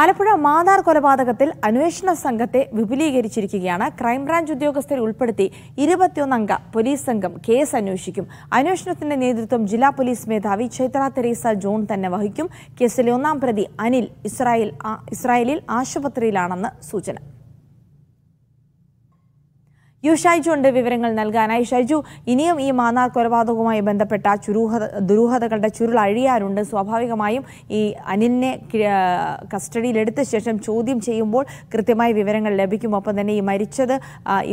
ആലപ്പുഴ മാതാർ കൊലപാതകത്തിൽ അന്വേഷണ സംഘത്തെ വിപുലീകരിച്ചിരിക്കുകയാണ് ക്രൈംബ്രാഞ്ച് ഉദ്യോഗസ്ഥരെ ഉൾപ്പെടുത്തി ഇരുപത്തിയൊന്നംഗ പോലീസ് സംഘം കേസ് അന്വേഷിക്കും അന്വേഷണത്തിന്റെ നേതൃത്വം ജില്ലാ പോലീസ് മേധാവി ചൈത്ര തെരേസ ജോൺ തന്നെ വഹിക്കും കേസിലെ ഒന്നാം പ്രതി അനിൽ ഇസ്രായേൽ ഇസ്രായേലിൽ ആശുപത്രിയിലാണെന്ന് സൂചന യു ഉണ്ട് വിവരങ്ങൾ നൽകാനായി ഷൈജു ഇനിയും ഈ മാന്നാർ കൊലപാതകവുമായി ബന്ധപ്പെട്ട ചുരൂഹ ദുരൂഹതകളുടെ ചുരുൾ അഴിയാറുണ്ട് സ്വാഭാവികമായും ഈ അനിലിനെ കസ്റ്റഡിയിലെടുത്ത ശേഷം ചോദ്യം ചെയ്യുമ്പോൾ കൃത്യമായ വിവരങ്ങൾ ലഭിക്കും ഒപ്പം തന്നെ ഈ മരിച്ചത്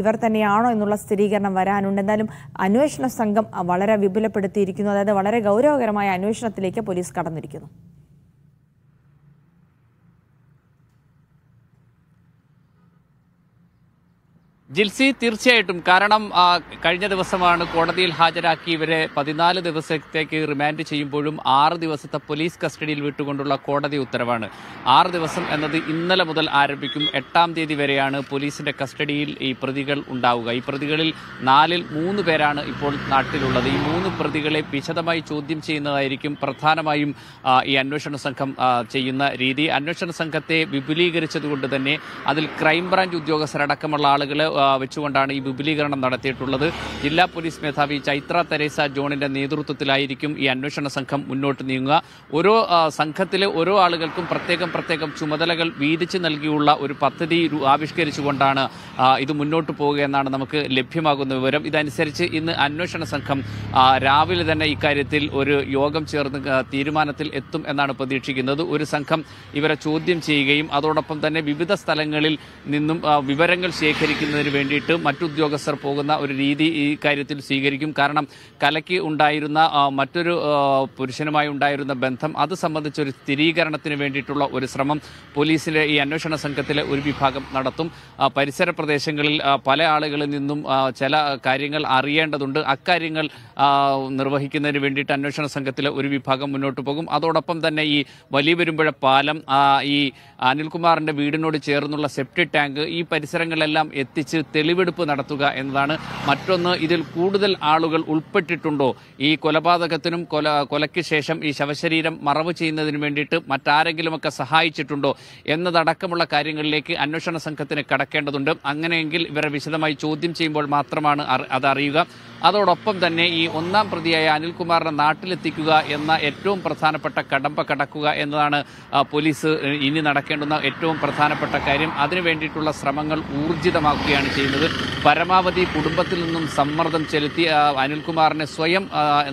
ഇവർ തന്നെയാണോ എന്നുള്ള സ്ഥിരീകരണം വരാനുണ്ട് എന്നാലും അന്വേഷണ സംഘം വളരെ വിപുലപ്പെടുത്തിയിരിക്കുന്നു അതായത് വളരെ ഗൗരവകരമായ അന്വേഷണത്തിലേക്ക് പോലീസ് കടന്നിരിക്കുന്നു ജിൽസി തീർച്ചയായിട്ടും കാരണം കഴിഞ്ഞ ദിവസമാണ് കോടതിയിൽ ഹാജരാക്കി ഇവരെ പതിനാല് ദിവസത്തേക്ക് റിമാൻഡ് ചെയ്യുമ്പോഴും ആറ് ദിവസത്തെ പോലീസ് കസ്റ്റഡിയിൽ വിട്ടുകൊണ്ടുള്ള കോടതി ഉത്തരവാണ് ആറ് ദിവസം എന്നത് ഇന്നലെ മുതൽ ആരംഭിക്കും എട്ടാം തീയതി വരെയാണ് പോലീസിന്റെ കസ്റ്റഡിയിൽ ഈ പ്രതികൾ ഉണ്ടാവുക ഈ പ്രതികളിൽ നാലിൽ മൂന്ന് പേരാണ് ഇപ്പോൾ നാട്ടിലുള്ളത് ഈ മൂന്ന് പ്രതികളെ വിശദമായി ചോദ്യം ചെയ്യുന്നതായിരിക്കും പ്രധാനമായും ഈ അന്വേഷണ സംഘം ചെയ്യുന്ന രീതി അന്വേഷണ സംഘത്തെ വിപുലീകരിച്ചതുകൊണ്ട് തന്നെ അതിൽ ക്രൈംബ്രാഞ്ച് ഉദ്യോഗസ്ഥരടക്കമുള്ള ആളുകളെ വെച്ചുകൊണ്ടാണ് ഈ വിപുലീകരണം നടത്തിയിട്ടുള്ളത് ജില്ലാ പോലീസ് മേധാവി ചൈത്ര തെരേസ ജോണിന്റെ നേതൃത്വത്തിലായിരിക്കും ഈ അന്വേഷണ സംഘം മുന്നോട്ട് നീങ്ങുക ഓരോ സംഘത്തിലെ ഓരോ ആളുകൾക്കും പ്രത്യേകം പ്രത്യേകം ചുമതലകൾ വീതിച്ചു നൽകിയുള്ള ഒരു പദ്ധതി ആവിഷ്കരിച്ചുകൊണ്ടാണ് ഇത് മുന്നോട്ട് പോകുകയെന്നാണ് നമുക്ക് ലഭ്യമാകുന്ന വിവരം ഇതനുസരിച്ച് ഇന്ന് അന്വേഷണ സംഘം രാവിലെ തന്നെ ഇക്കാര്യത്തിൽ ഒരു യോഗം ചേർന്ന് തീരുമാനത്തിൽ എത്തും എന്നാണ് പ്രതീക്ഷിക്കുന്നത് ഒരു സംഘം ഇവരെ ചോദ്യം ചെയ്യുകയും അതോടൊപ്പം തന്നെ വിവിധ സ്ഥലങ്ങളിൽ നിന്നും വിവരങ്ങൾ ശേഖരിക്കുന്നതിന് വേണ്ടിയിട്ട് മറ്റുദ്യോഗസ്ഥർ പോകുന്ന ഒരു രീതി ഈ കാര്യത്തിൽ സ്വീകരിക്കും കാരണം കലയ്ക്ക് ഉണ്ടായിരുന്ന മറ്റൊരു പുരുഷനുമായി ഉണ്ടായിരുന്ന ബന്ധം അത് സംബന്ധിച്ചൊരു സ്ഥിരീകരണത്തിന് വേണ്ടിയിട്ടുള്ള ഒരു ശ്രമം പോലീസിലെ ഈ അന്വേഷണ സംഘത്തിലെ ഒരു വിഭാഗം നടത്തും പരിസര പ്രദേശങ്ങളിൽ പല ആളുകളിൽ നിന്നും ചില കാര്യങ്ങൾ അറിയേണ്ടതുണ്ട് അക്കാര്യങ്ങൾ നിർവഹിക്കുന്നതിന് വേണ്ടിയിട്ട് അന്വേഷണ സംഘത്തിലെ ഒരു വിഭാഗം മുന്നോട്ട് പോകും അതോടൊപ്പം തന്നെ ഈ വലിയ പാലം ഈ അനിൽകുമാറിൻ്റെ വീടിനോട് ചേർന്നുള്ള സെപ്റ്റി ടാങ്ക് ഈ പരിസരങ്ങളെല്ലാം എത്തിച്ച് സംബന്ധിച്ച് തെളിവെടുപ്പ് നടത്തുക എന്നതാണ് മറ്റൊന്ന് ഇതിൽ കൂടുതൽ ആളുകൾ ഉൾപ്പെട്ടിട്ടുണ്ടോ ഈ കൊലപാതകത്തിനും കൊല കൊലയ്ക്ക് ശേഷം ഈ ശവശരീരം മറവ് ചെയ്യുന്നതിനു വേണ്ടിയിട്ട് മറ്റാരെങ്കിലുമൊക്കെ സഹായിച്ചിട്ടുണ്ടോ എന്നതടക്കമുള്ള കാര്യങ്ങളിലേക്ക് അന്വേഷണ സംഘത്തിന് കടക്കേണ്ടതുണ്ട് അങ്ങനെയെങ്കിൽ ഇവരെ വിശദമായി ചോദ്യം ചെയ്യുമ്പോൾ മാത്രമാണ് അത് അറിയുക അതോടൊപ്പം തന്നെ ഈ ഒന്നാം പ്രതിയായ അനിൽകുമാറിനെ നാട്ടിലെത്തിക്കുക എന്ന ഏറ്റവും പ്രധാനപ്പെട്ട കടമ്പ കടക്കുക എന്നതാണ് പോലീസ് ഇനി നടക്കേണ്ടുന്ന ഏറ്റവും പ്രധാനപ്പെട്ട കാര്യം അതിനു വേണ്ടിയിട്ടുള്ള ശ്രമങ്ങൾ ഊർജിതമാക്കുകയാണ് ചെയ്യുന്നത് പരമാവധി കുടുംബത്തിൽ നിന്നും സമ്മർദ്ദം ചെലുത്തി അനിൽകുമാറിനെ സ്വയം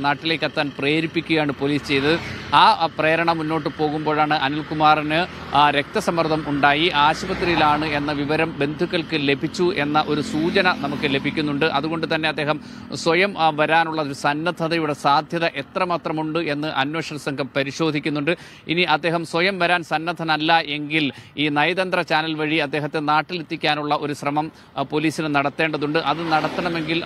നാട്ടിലേക്ക് എത്താൻ പ്രേരിപ്പിക്കുകയാണ് പോലീസ് ചെയ്തത് ആ പ്രേരണ മുന്നോട്ട് പോകുമ്പോഴാണ് അനിൽകുമാറിന് രക്തസമ്മർദ്ദം ഉണ്ടായി ആശുപത്രിയിലാണ് എന്ന വിവരം ബന്ധുക്കൾക്ക് ലഭിച്ചു എന്ന ഒരു സൂചന നമുക്ക് ലഭിക്കുന്നുണ്ട് അതുകൊണ്ട് തന്നെ അദ്ദേഹം സ്വയം വരാനുള്ള ഒരു സന്നദ്ധതയുടെ സാധ്യത എത്രമാത്രമുണ്ട് എന്ന് അന്വേഷണ സംഘം പരിശോധിക്കുന്നുണ്ട് ഇനി അദ്ദേഹം സ്വയം വരാൻ സന്നദ്ധനല്ല എങ്കിൽ ഈ നയതന്ത്ര ചാനൽ വഴി അദ്ദേഹത്തെ നാട്ടിലെത്തിക്കാനുള്ള ഒരു ശ്രമം പോലീസിന് നടത്തി നടത്തേണ്ടതുണ്ട് അത് നടത്തണമെങ്കിൽ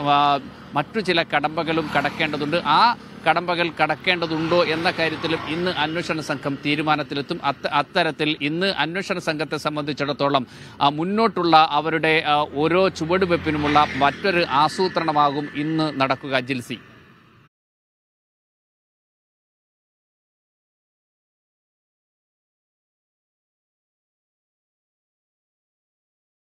മറ്റു ചില കടമ്പകളും കടക്കേണ്ടതുണ്ട് ആ കടമ്പകൾ കടക്കേണ്ടതുണ്ടോ എന്ന കാര്യത്തിലും ഇന്ന് അന്വേഷണ സംഘം തീരുമാനത്തിലെത്തും അത്തരത്തിൽ ഇന്ന് അന്വേഷണ സംഘത്തെ സംബന്ധിച്ചിടത്തോളം മുന്നോട്ടുള്ള അവരുടെ ഓരോ ചുവടുവെപ്പിനുമുള്ള മറ്റൊരു ആസൂത്രണമാകും ഇന്ന് നടക്കുക ജിൽസി